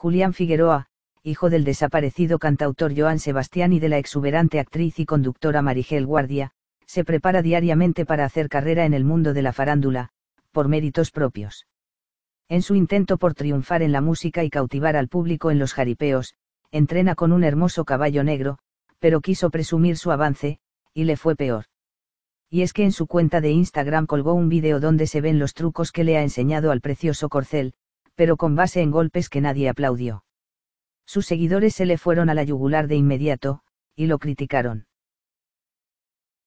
Julián Figueroa, hijo del desaparecido cantautor Joan Sebastián y de la exuberante actriz y conductora Marigel Guardia, se prepara diariamente para hacer carrera en el mundo de la farándula, por méritos propios. En su intento por triunfar en la música y cautivar al público en los jaripeos, entrena con un hermoso caballo negro, pero quiso presumir su avance, y le fue peor. Y es que en su cuenta de Instagram colgó un vídeo donde se ven los trucos que le ha enseñado al precioso corcel, pero con base en golpes que nadie aplaudió. Sus seguidores se le fueron a la yugular de inmediato, y lo criticaron.